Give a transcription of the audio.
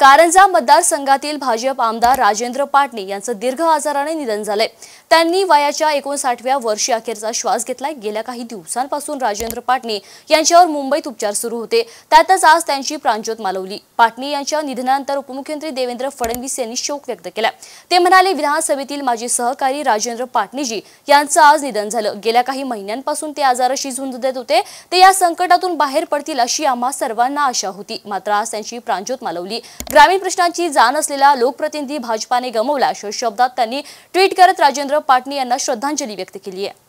कारंजा मतदारसंघातील भाजप आमदार राजेंद्र पाटणे यांचं दीर्घ आजाराने निधन झालंय त्यांनी वयाच्या एकोणसाठव्या वर्षी अखेरचा श्वास घेतलाय गेल्या काही दिवसांपासून राजेंद्र पाटणे यांच्यावर मुंबईत उपचार सुरू होते त्यातच आज त्यांची प्राणज्योत मालवली पाटणे यांच्या निधनानंतर उपमुख्यमंत्री देवेंद्र फडणवीस यांनी शोक व्यक्त केला ते म्हणाले विधानसभेतील माजी सहकारी राजेंद्र पाटणेजी यांचं आज निधन झालं गेल्या काही महिन्यांपासून ते आजाराशी झुंज देत होते ते या संकटातून बाहेर पडतील अशी आम्हा सर्वांना आशा होती मात्र आज त्यांची प्राणज्योत मालवली ग्रामीण प्रश्नांची जाण असलेला लोकप्रतिनिधी भाजपाने गमवला अशा शब्दात त्यांनी ट्विट करत राजेंद्र पाटणी यांना श्रद्धांजली व्यक्त केली आहे